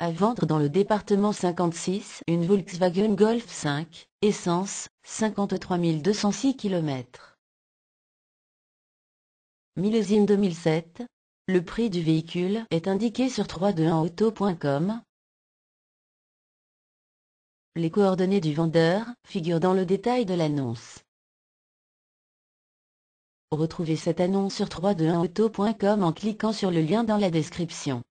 À vendre dans le département 56 une Volkswagen Golf 5, essence, 53 206 km. Millésime 2007. Le prix du véhicule est indiqué sur 321auto.com. Les coordonnées du vendeur figurent dans le détail de l'annonce. Retrouvez cette annonce sur 321auto.com en cliquant sur le lien dans la description.